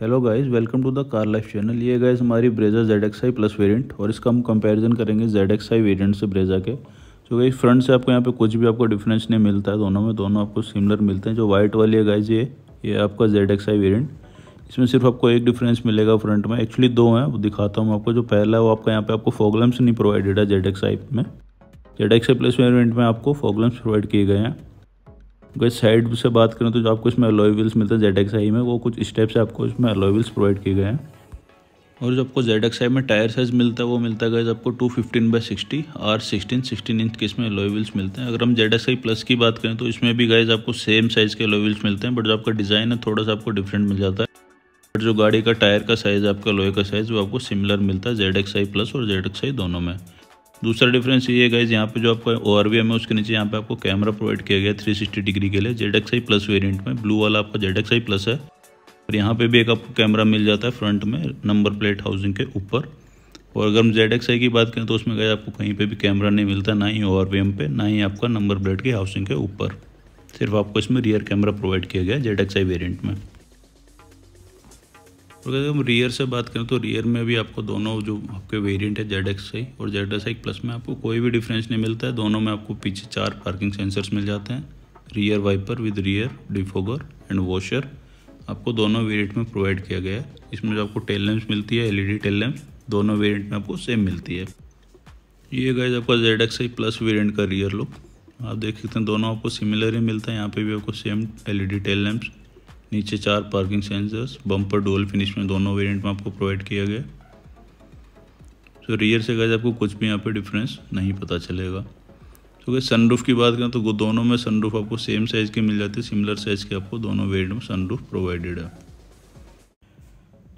hello guys welcome to the car life channel ये guys हमारी Brezza Z X I plus variant और इसका हम कंपैरिजन करेंगे जेड एक्स आई वेरियंट से ब्रेजा के सो गाइस फ्रंट से आपको यहाँ पे कुछ भी आपको डिफरेंस नहीं मिलता है दोनों में दोनों आपको सिमिलर मिलते हैं जो वाइट वाली है गाइज ये ये आपका जेड एक्स आई वेरियंट इसमें सिर्फ आपको एक डिफरेंस मिलेगा फ्रंट में एक्चुअली दो हैं वो दिखाता हूँ आपको जो पहला है वो आपका यहाँ पे आपको फोगलम्स नहीं प्रोवाइडेड है जेड एक्स आई में Z X I plus variant में आपको फोगलम्स प्रोवाइड किए गए हैं अगर साइड से बात करें तो जो आपको इसमें अलॉय व्हील्स मिलते हैं जेड एक्स आई में वो कुछ स्टेप्स है आपको इसमें अलॉय व्हील्स प्रोवाइड किए गए हैं और जो आपको जेड एक्स में टायर साइज़ मिलता है वो मिलता है गाइज आपको two fifteen by sixty R sixteen sixteen inch के इसमें अलॉय व्हील्स मिलते हैं अगर हम जेड एक्स आई प्लस की बात करें तो इसमें भी गाइज आपको सेम साइज़ के अलॉय व्हील्स मिलते हैं बट जो आपका डिज़ाइन है थोड़ा सा आपको डिफरेंट मिल जाता है बट जो गाड़ी का टायर का साइज़ आपका लोहे का साइज़ वो आपको सिमिलर मिलता है जेड एक्स आई प्लस और जेड एक्साई दोनों में दूसरा डिफरेंस ये है गाइज यहाँ पे जो आपका ओ आर वी एम है उसके नीचे यहाँ पे आपको कैमरा प्रोवाइड किया गया है 360 डिग्री के लिए Z X I plus variant में ब्लू वाला आपका जेड एक्स आई प्लस है और यहाँ पे भी एक आपको कैमरा मिल जाता है फ्रंट में नंबर प्लेट हाउसिंग के ऊपर और अगर हम जेड एक्स आई की बात करें तो उसमें गए आपको कहीं पर भी कैमरा नहीं मिलता ना ही ओ आर वी एम पे ना ही आपका नंबर प्लेट की हाउसिंग के ऊपर सिर्फ आपको इसमें रियर कैमरा प्रोवाइड किया गया जेड एक्स आई वेरियंट में और अगर हम रियर से बात करें तो रियर में भी आपको दोनों जो आपके वेरिएंट है जेड एक्स आई और जेड एक्स आई प्लस में आपको कोई भी डिफरेंस नहीं मिलता है दोनों में आपको पीछे चार पार्किंग सेंसर्स मिल जाते हैं rear wiper with rear defogger and washer आपको दोनों वेरिएंट में प्रोवाइड किया गया है इसमें जो आपको टेल लैम्प मिलती है डी टेल लैम्प्स दोनों वेरिएंट में आपको सेम मिलती है ये गाइज आपका Z X I plus variant का रियर लुक आप देख सकते हैं दोनों आपको सिमिलर ही मिलता है यहाँ पे भी आपको सेम एलईडी टेल लैंप्स नीचे चार पार्किंग सेंसर्स बम्पर डोल फिनिश में दोनों वेरिएंट में आपको प्रोवाइड किया गया तो रियर से गए आपको कुछ भी यहाँ पे डिफरेंस नहीं पता चलेगा तो क्योंकि सनरूफ की बात करें तो दोनों में सनरूफ आपको सेम साइज़ के मिल जाते हैं सिमिलर साइज़ के आपको दोनों वेरियंट में सनरूफ प्रोवाइडेड है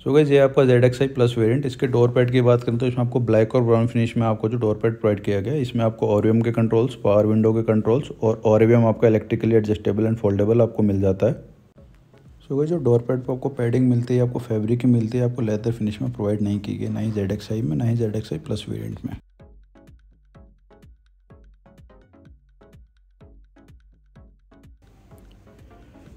सो गई ये आपका Z X I plus variant इसके डोर पैड की बात करें तो इसमें आपको ब्लैक और ब्राउन फिनिश में आपको जो डोर पैड प्रोवाइड किया गया इसमें आपको ओरियम के कंट्रोल्स पावर विंडो के कंट्रोल्स और ओरियम आपका इलेक्ट्रिकली एडजस्टेबल एंड फोल्डेबल आपको मिल जाता है सो so, जो डोर पैड पर आपको पैडिंग मिलती है आपको फैब्रिक ही मिलती है आपको लेदर फिनिश में प्रोवाइड नहीं की गई ना ही जेड एक्स आई में ना ही Z X I plus variant में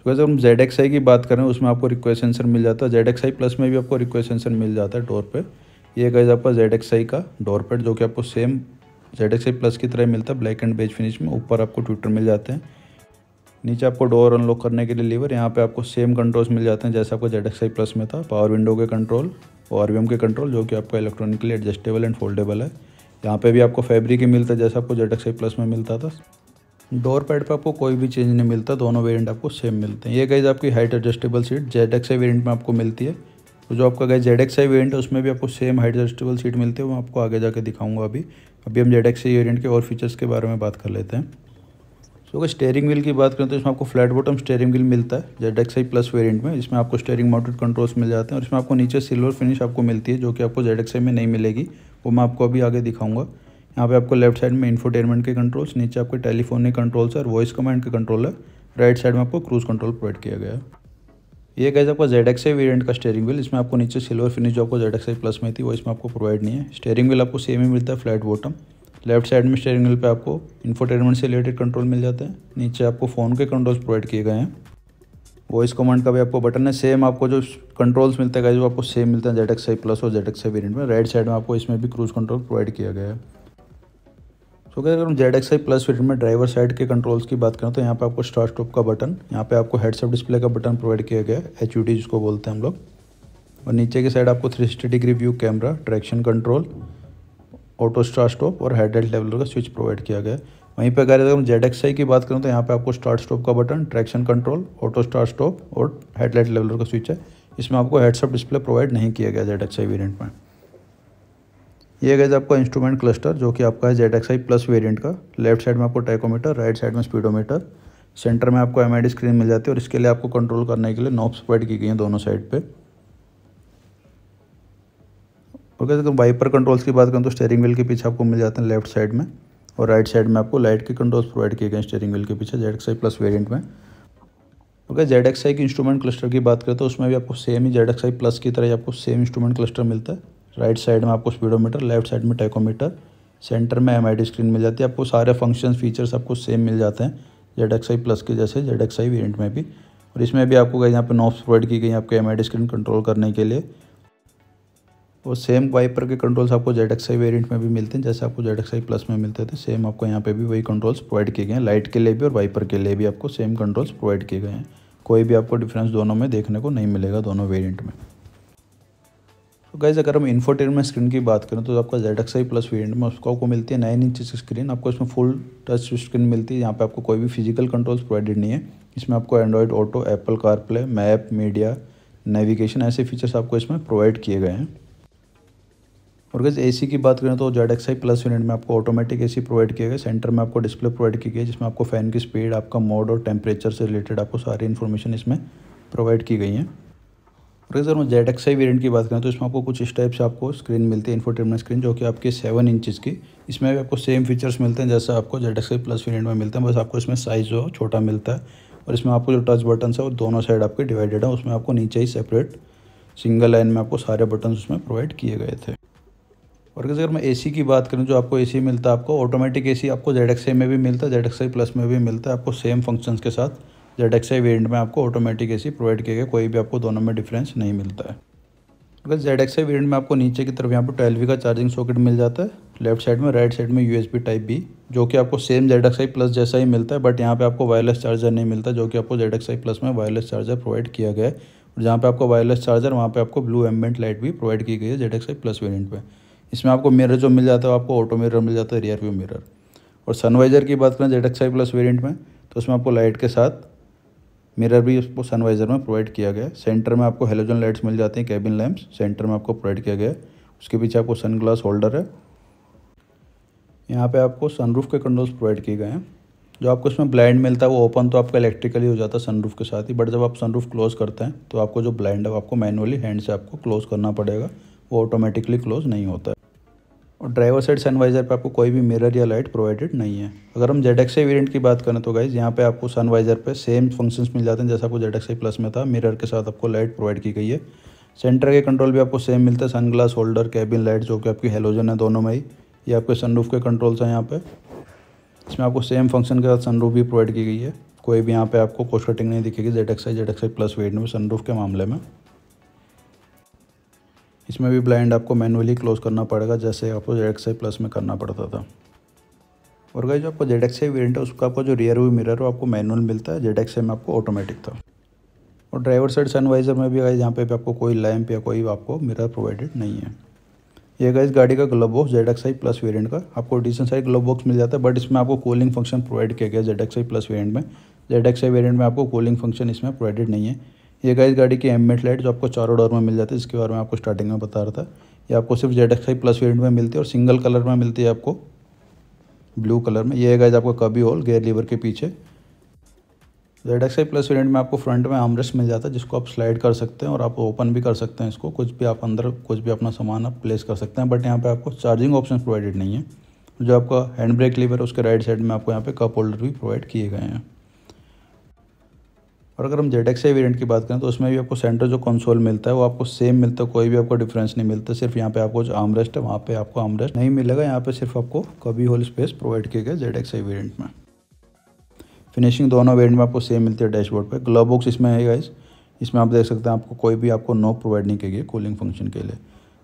तो अगर हम जेड एक्स आई की बात करें उसमें आपको रिक्वेस्ट सेंसर मिल जाता है जेड एक्स आई प्लस में भी आपको रिक्वेस्ट सेंसर मिल जाता है डोर पे ये गैज आपका जेड एक्स आई का डोर पैड जो कि आपको same Z X I plus की तरह मिलता है ब्लैक एंड बेज फिनिश में ऊपर आपको ट्विटर मिल जाते हैं नीचे आपको डोर अनलॉक करने के लिए लीवर यहाँ पे आपको सेम कंट्रोल्स मिल जाते हैं जैसे आपको जेड एक्स प्लस में था पावर विंडो के कंट्रोल और वी के कंट्रोल जो कि आपका इलेक्ट्रॉनिकली एडजस्टेबल एंड फोल्डेबल है यहाँ पे भी आपको फैब्रिक ही मिलता है जैसा आपको जेड एक्स प्लस में मिलता था डोर पैड पर आपको कोई भी चेंज नहीं मिलता दोनों वेरियंट आपको सेम मिलते हैं ये गैज आपकी height adjustable seat Z X में आपको मिलती है तो जो आपका गए जेड एक्स है उसमें भी आपको सेम हाइट एडजस्टेबल सीट मिलती है वो आपको आगे जाके दिखाऊंगा अभी अभी हम जेड एक्स के और फीचर्स के बारे में बात कर लेते हैं सो अगर स्टेयरिंग व्हील की बात करें तो इसमें आपको फ्लैट बॉटम स्टेयरिंग व्हील मिलता है Z X I plus variant में इसमें आपको स्टेयरिंग माउंटेड कंट्रोल्स मिल जाते हैं और इसमें आपको नीचे सिल्वर फिनिश आपको मिलती है जो कि आपको जेड एक्स आई में नहीं मिलेगी वो मैं आपको अभी आगे दिखाऊंगा यहाँ पे आपको लेफ्ट साइड में इन्फोटेनमेंट के कंट्रोल्स नीचे आपके टेलीफोनिक कंट्रोल्स और वॉइस कमांड के कंट्रोल है राइट साइड में आपको क्रूज कंट्रोल प्रोवाइड किया गया है ये कैसे आपका जेड एक्स आई वेरियंट का स्टेयरिंग व्हील इसमें आपको नीचे सिल्वर फिनिश जो आपको जेड एक्स आई प्लस में थी वो इसमें आपको प्रोवाइड नहीं है स्टेयरिंग व्हील आपको सेम ही मिलता है फ्लैट बॉटम लेफ्ट साइड में स्टेयरिंग व्हील पे आपको इन्फोटेनमेंट से रिलेटेड कंट्रोल मिल जाते हैं नीचे आपको फ़ोन के कंट्रोल्स प्रोवाइड किए गए हैं वॉइस कमांड का भी आपको बटन है सेम आपको जो कंट्रोल्स मिलते हैं जो आपको सेम मिलते हैं जेड एक्स आई प्लस और जेड एक्स आई वेरियंट में राइट साइड में आपको इसमें भी क्रूज़ कंट्रोल प्रोवाइड किया गया है तो अगर हम Z X I plus variant में ड्राइवर साइड के कंट्रोल्स की बात करें तो यहाँ पर आपको स्टार्ट स्टॉप का बटन यहाँ पर आपको हेडसअप डिस्प्ले का बटन प्रोवाइड किया गया है एच जिसको बोलते हैं हम लोग और नीचे की साइड आपको three degree view camera traction control auto start stop और हेड हेडलाइट लेवलर का स्विच प्रोवाइड किया गया है वहीं पर अगर हम जेड एक्स आई की बात करूँ तो यहाँ पे आपको स्टार्ट स्टॉप का button traction control auto start stop और हेडलाइट लेवलर का स्विच है इसमें आपको हेडसअप डिस्प्ले प्रोवाइड नहीं किया गया जेड एक्स आई वेरियंट में ये गैज आपका इंस्ट्रूमेंट क्लस्टर जो कि आपका है Z X I plus variant का लेफ्ट साइड में आपको टाइकोमीटर राइट साइड में स्पीडोमीटर सेंटर में आपको एम स्क्रीन मिल जाती है और इसके लिए आपको कंट्रोल करने के लिए नॉब्स प्रोवाइड की गई हैं दोनों साइड पर और कैसे वाइपर कंट्रोल्स की बात करें तो स्टेयरिंग व्हील के पीछे आपको मिल जाते हैं लेफ्ट साइड में और राइट साइड में आपको लाइट के कंट्रोल्स प्रोवाइड किए गए स्टेयरिंग व्हील के पीछे जेड एक्सआई प्लस वेरियंट में ओके जेड आई की इंस्ट्रूमेंट क्लस्टर की बात करें तो उसमें भी आपको सेम ही जेड एक्स आई प्लस की तरह आपको सेम इंस्ट्रूमेंट क्लस्टर मिलता है राइट साइड में आपको स्पीडोमीटर लेफ्ट साइड में टेकोमीटर सेंटर में एम स्क्रीन मिल जाती है आपको सारे फंक्शन फीचर्स आपको सेम मिल जाते हैं जेड एक्स आई प्लस के जैसे जेड एक्स आई वेरियंट में भी और इसमें भी आपको यहाँ पर नॉब्स प्रोवाइड की गई आपके एम स्क्रीन कंट्रोल करने के लिए और सेम वाइपर के कंट्रोल्स आपको जेड एक्स आई वेरियंट में भी मिलते हैं जैसे आपको जेड एक्स आई प्लस में मिलते थे सेम आपको यहाँ पे भी वही कंट्रोल्स प्रोवाइड किए गए हैं लाइट के लिए भी और वाइपर के लिए भी आपको सेम कंट्रोल्स प्रोवाइड किए गए हैं कोई भी आपको डिफरेंस दोनों में देखने को नहीं मिलेगा दोनों वेरियंट में तो गैज़ अगर हम इन्फोटेनमेंट स्क्रीन की बात करें तो आपका Z X I plus variant में उसको आपको मिलती है नाइन इंच स्क्रीन आपको इसमें फुल टच स्क्रीन मिलती है यहाँ पर आपको कोई भी फिजिकल कंट्रोल्स प्रोवाइडेड नहीं है इसमें आपको Android auto Apple CarPlay map media navigation ऐसे फीचर्स आपको इसमें प्रोवाइड किए गए हैं और गैस एसी की बात करें तो Z X I plus unit में आपको ऑटोमेटिक एसी प्रोवाइड किया गया सेंटर में आपको डिस्प्ले प्रोवाइड की गई जिसमें आपको फ़ैन की स्पीड आपका मोड और टेम्परेचर से रिलेटेड आपको सारी इन्फॉर्मेशन इसमें प्रोवाइड की गई है और अगर हम जेड एक्स आई की बात करें तो इसमें आपको कुछ इस टाइप से आपको स्क्रीन मिलती है इन्फोटेनमेंट स्क्रीन जो कि आपकी सेवन इंचज़ की इसमें भी आपको सेम फीचर्स मिलते हैं जैसे आपको जेड एक्स प्लस वेरियंट में मिलता है बस आपको इसमें साइज़ जो छोटा मिलता है और इसमें आपको जो टच बटन है वो दोनों साइड आपके डिवाइडेड है उसमें आपको नीचे ही सेपरेट सिंगल लाइन में आपको सारे बटन उसमें प्रोवाइड किए गए थे और अगर मैं एसी की बात करूँ जो आपको एसी मिलता है आपको ऑटोमेटिक एसी आपको जेड एक्स में भी मिलता है जेड एक्स प्लस में भी मिलता है आपको सेम फंक्शंस के साथ जेड एक्स वेरियंट में आपको ऑटोमेटिक एसी प्रोवाइड किया गया कोई भी आपको दोनों में डिफरेंस नहीं मिलता है अगर जेड एक्स वेरियंट में आपको नीचे की तरफ यहाँ पर ट्वेल्वी का चार्जिंग सॉकेट मिल जाता है लेफ्ट साइड में राइट साइड में यू टाइप बी जो कि आपको सेम जेड एक्स प्लस जैसा ही मिलता है बट यहाँ पर आपको वायरलेस चार्जर नहीं मिलता जो कि आपको जेड एक्स प्लस में वायरलेस चार्जर प्रोवाइड किया गया है और जहाँ पे आपको वायरलेस चार्जर वहाँ पे आपको ब्लू एमबेंट लाइट भी प्रोवाइड की गई है जेड एक्स प्लस वेरियंट में इसमें आपको मिरर जो मिल जाता है आपको ऑटो मिरर मिल जाता है रियर व्यू मिरर और सनवाइज़र की बात करें जेड एक्स प्लस वेरियंट में तो उसमें आपको लाइट के साथ मिरर भी उसको सनवाइज़र में प्रोवाइड किया गया सेंटर में आपको हेलोजन लाइट्स मिल जाती हैं कैबिन लैम्प्स सेंटर में आपको प्रोवाइड किया गया उसके पीछे आपको सन ग्लास होल्डर है यहाँ पे आपको सनरूफ के कंट्रोल्स प्रोवाइड किए गए हैं जो आपको इसमें ब्लाइंड मिलता है वो ओपन तो आपका इलेक्ट्रिकली हो जाता है सनरूफ के साथ ही बट जब आप सनरूफ क्लोज़ करते हैं तो आपको जो ब्लाइंड है आपको मैनुअली हैंड से आपको क्लोज़ करना पड़ेगा वो ऑटोमेटिकली क्लोज़ नहीं होता है और ड्राइवर साइड सनवाइज़र पे आपको कोई भी मिरर या लाइट प्रोवाइडेड नहीं है अगर हम जेड एक्स वेरियंट की बात करें तो गाइज़ यहाँ पे आपको सनवाइज़र पे सेम फंक्शंस मिल जाते हैं जैसा आपको जेड एक्स प्लस में था मिरर के साथ आपको लाइट प्रोवाइड की गई है सेंटर के कंट्रोल भी आपको सेम मिलता है सनग्लास होल्डर कैबिन लाइट जो कि आपकी हेलोजन है दोनों में ही ये आपके सनरूफ के कंट्रोल्स हैं यहाँ पर इसमें आपको सेम फंक्शन के साथ सनरूफ भी प्रोवाइड की गई है कोई भी यहाँ पर आपको कोस्ट कटिंग नहीं दिखेगी Z X I Z plus variant में सनरूफ के मामले में इसमें भी ब्लाइंड आपको मैनुअली क्लोज करना पड़ेगा जैसे आपको जेड एक्स प्लस में करना पड़ता था और गई जो आपको जेड एक्स वेरियंट है उसका आपको जो रियर व्यू मिरर है आपको मैनुअल मिलता है जेड एक्स में आपको ऑटोमेटिक था और ड्राइवर साइड सनवाइज़र में भी गाइज यहाँ पे भी आपको कोई लैंप या कोई आपको मिरर प्रोवाइडेड नहीं है ये गाइज गाड़ी का glove box Z X I plus variant का आपको डिसेंट साइड ग्लब बॉक्स मिल जाता है बट इसमें आपको कूलिंग फंक्शन प्रोवाइड किया गया Z X I plus variant में जेड एक्स आई वेरियंट में आपको कूलिंग फंक्शन इसमें प्रोवाइडेड नहीं है ये गाइस गाड़ी की एम लाइट जो आपको चारों डोर में मिल जाती है इसके बारे में आपको स्टार्टिंग में बता रहा था ये आपको सिर्फ जेड एक्स प्लस वेरियंट में मिलती है और सिंगल कलर में मिलती है आपको ब्लू कलर में ये है गाइज आपको कभी होल गेयर लीवर के पीछे जेड एक्स प्लस वेरियंट में आपको फ्रंट में आमरेस्ट मिल जाता है जिसको आप स्लाइड कर सकते हैं और आप ओपन भी कर सकते हैं इसको कुछ भी आप अंदर कुछ भी अपना सामान आप प्लेस कर सकते हैं बट यहाँ पर आपको चार्जिंग ऑप्शन प्रोवाइडेड नहीं है जो आपका हैंड ब्रेक लीवर है उसके राइट साइड में आपको यहाँ पर कप होल्डर भी प्रोवाइड किए गए हैं और अगर हम जेड एक्स वेरियंट की बात करें तो उसमें भी आपको सेंटर जो कंसोल मिलता है वो आपको सेम मिलता है कोई भी आपको डिफरेंस नहीं मिलता सिर्फ यहाँ पे आपको जो आमरेस्ट है वहाँ पे आपको आमरेस्ट नहीं मिलेगा यहाँ पे सिर्फ आपको कभी होल स्पेस प्रोवाइड किया गया जेड एक्स वेरियंट में फिनिशिंग दोनों वेरियंट में आपको सेम मिलती है डैशबोर्ड पर ग्लव बॉक्स इसमें है गाइज इसमें आप देख सकते हैं आपको कोई भी आपको नो प्रोवाइड नहीं की गई कूलिंग फंक्शन के लिए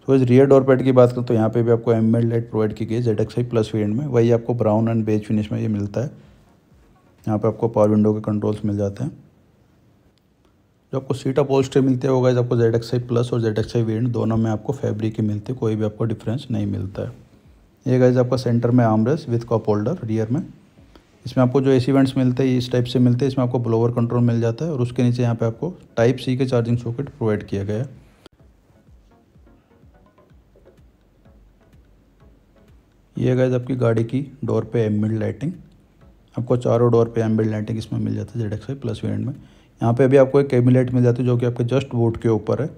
तो इस रियर डोर पैड की बात करें तो यहाँ पे भी आपको एम लाइट प्रोवाइड की गई है Z X I plus variant में वही आपको ब्राउन एंड बेज फिनिश में ये मिलता है यहाँ पे आपको पावर विंडो के कंट्रोल्स मिल जाते हैं जो आपको सीट अपोस्टर मिलते हैं गए आपको जेड एक्स आई प्लस और जेड एक्स आई वेरियंट दोनों में आपको फैब्रिक ही मिलते कोई भी आपको डिफरेंस नहीं मिलता है ये गाइज आपका सेंटर में armrest with cup holder rear में इसमें आपको जो एसी वेंट्स मिलते हैं इस टाइप से मिलते हैं इसमें आपको ब्लोवर कंट्रोल मिल जाता है और उसके नीचे यहाँ पे आपको टाइप सी के चार्जिंग सॉकेट प्रोवाइड किया गया है ये गाइज आपकी गाड़ी की डोर पे एम्बिड लाइटिंग आपको चारों डोर पे एम्बिड लाइटिंग इसमें मिल जाता है जेड एक्स प्लस वेरियंट में यहाँ पे अभी आपको एक कैबिनेट मिल जाती है जो कि आपके जस्ट बोर्ड के ऊपर है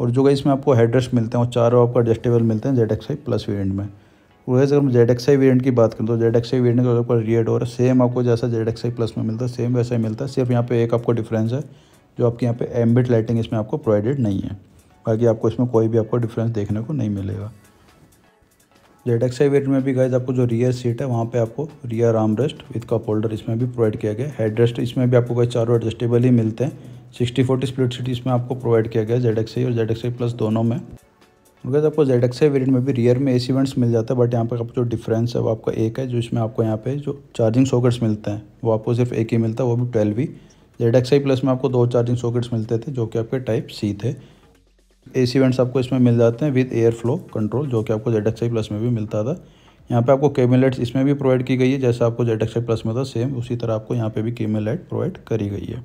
और जो गई इसमें आपको हेडरेस्ट मिलते हैं और चारों आपको एडजस्टेबल मिलते हैं Z X I plus variant में और वैसे अगर हम जेड एक्स आई वेरियंट की बात करें तो जेड एक्स आई वेरियंट का आपका रियर डोर है सेम आपको जैसा जेड एक्स आई प्लस में मिलता है सेम वैसा ही मिलता है सिर्फ यहाँ पर एक आपको डिफरेंस है जो आपके यहाँ पे एम्बिट लाइटिंग इसमें आपको प्रोवाइडेड नहीं है बाकी आपको इसमें कोई भी आपको डिफरेंस देखने को नहीं मिलेगा जेड एक्स वेट में भी गाइज आपको जो रियर सीट है वहाँ पे आपको rear arm rest with cup holder इसमें भी प्रोवाइड किया गया हेड रेस्ट इसमें भी आपको गाइज चारों एडजस्टेबल ही मिलते हैं सिक्सटी फोर्टी स्प्लिट सीट इसमें आपको प्रोवाइड किया गया जेड एक्स और जेड एक्स प्लस दोनों में गाइज आपको जेड एक्स वेरियंट में भी रियर में ए सी वेंट्स मिल जाता है बट यहाँ पर आपको जो डिफरेंस है वो आपका एक है जो इसमें आपको यहाँ पे जो चार्जिंग सॉकेट्स मिलते हैं वो आपको सिर्फ एक ही मिलता है वो भी ट्वेल्व ही जेड एक्स प्लस में आपको दो चार्जिंग सॉकेट्स मिलते थे जो कि आपके टाइप सी थे ए सी वेंट्स आपको इसमें मिल जाते हैं विद एयर फ्लो कंट्रोल जो कि आपको जेड एक्स आई प्लस में भी मिलता था यहाँ पे आपको केमेलेट्स इसमें भी प्रोवाइड की गई है जैसा आपको जेड एक्स आई प्लस में था सेम उसी तरह आपको यहाँ पे भी केमेलेट प्रोवाइड करी गई है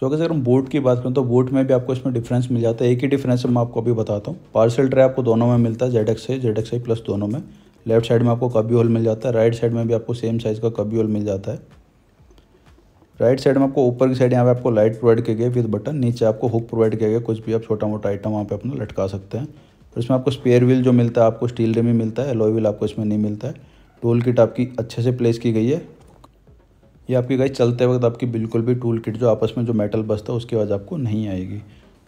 सो अगर हम बोट की बात करें तो बोट में भी आपको इसमें डिफरेंस मिल जाता है एक ही डिफरेंस मैं आपको अभी बताता हूँ पार्सल ट्रे आपको दोनों में मिलता है Z X I Z X I plus दोनों में लेफ्ट साइड में आपको कबी होल मिल जाता है राइट साइड में भी आपको सेम साइज़ का कब्यू होल मिल जाता है राइट साइड में आपको ऊपर की साइड यहाँ पे आपको लाइट प्रोवाइड किया गया विद बटन नीचे आपको हुक प्रोवाइड किया गया कुछ भी आप छोटा मोटा आइटम वहाँ पे अपना लटका सकते हैं और तो इसमें आपको स्पेयर व्हील जो मिलता है आपको स्टील रिम ही मिलता है एलोई व्हील आपको इसमें नहीं मिलता है टूल किट आपकी अच्छे से प्लेस की गई है ये आपकी गाइड चलते वक्त आपकी बिल्कुल भी टूल किट जो आपस में जो मेटल बसता है उसकी आवाज़ आपको नहीं आएगी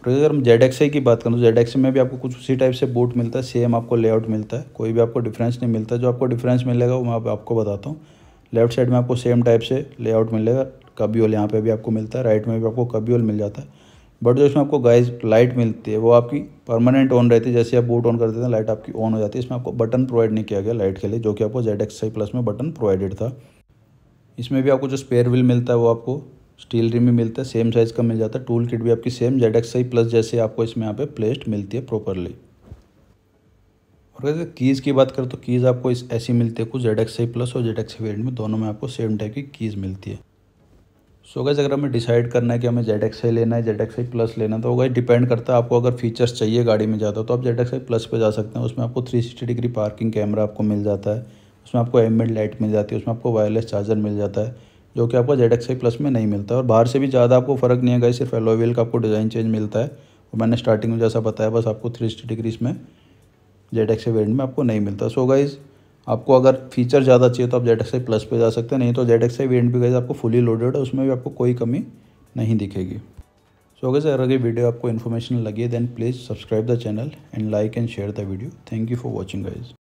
और अगर हम जेड एक्स की बात करूँ तो जेड में भी आपको कुछ उसी टाइप से बूट मिलता है सेम आपको लेआउट मिलता है कोई भी आपको डिफरेंस नहीं मिलता जो आपको डिफरेंस मिलेगा वो मैं आपको बताता हूँ लेफ्ट साइड में आपको सेम टाइप से लेआउट मिलेगा कब्योल यहाँ पे भी आपको मिलता है राइट में भी आपको कब्योल मिल जाता है बट जो इसमें आपको गाइज लाइट मिलती है वो आपकी परमानेंट ऑन रहती है जैसे आप बूट ऑन कर देते हैं लाइट आपकी ऑन हो जाती है इसमें आपको बटन प्रोवाइड नहीं किया गया लाइट के लिए जो कि आपको जेड एक्स प्लस में बटन प्रोवाइडेड था इसमें भी आपको जो स्पेयर व्हील मिलता है वो आपको स्टील रिम भी मिलता है सेम साइज़ का मिल जाता है टूल किट भी आपकी सेम जेड एक्स प्लस जैसे आपको इसमें यहाँ पे प्लेस्ड मिलती है प्रॉपरली और अगर कीज़ की बात करें तो कीज़ आपको इस ऐसी मिलती है कुछ जेड एक्स प्लस और जेड एक्स में दोनों में आपको सेम टाइप की कीज़ मिलती है सो गैस अगर हमें डिसाइड करना है कि हमें जेड एक्स आई लेना है जेड एक्स आई प्लस लेना है तो गैस डिपेंड करता है आपको अगर फीचर्स चाहिए गाड़ी में ज़्यादा तो आप जेड एक्स आई प्लस पर जा सकते हैं उसमें आपको three sixty degree parking camera आपको मिल जाता है उसमें आपको एड लाइट मिल जाती है उसमें आपको वायरलेस चार्जर मिल जाता है जो कि आपको जेड एक्स आई प्लस में नहीं मिलता और बाहर से भी ज़्यादा आपको फ़र्क नहीं है गई सिर्फ एलोवेल का आपको डिज़ाइन चेंज मिलता है और मैंने स्टार्टिंग में जैसा बताया बस आपको थ्री सिक्सटी डिग्री इसमें जेड एक्स आई वेरियंट में आपको नहीं मिलता सो गाइज़ आपको अगर फीचर ज़्यादा चाहिए तो आप जेड एक्स प्लस पे जा सकते हैं नहीं तो जेड एक्स वेरियंट भी गाइज आपको फुली लोडेड है उसमें भी आपको कोई कमी नहीं दिखेगी सो अगर अगर ये वीडियो आपको इन्फॉर्मेशन लगी है then please subscribe the channel and like and share the video thank you for watching guys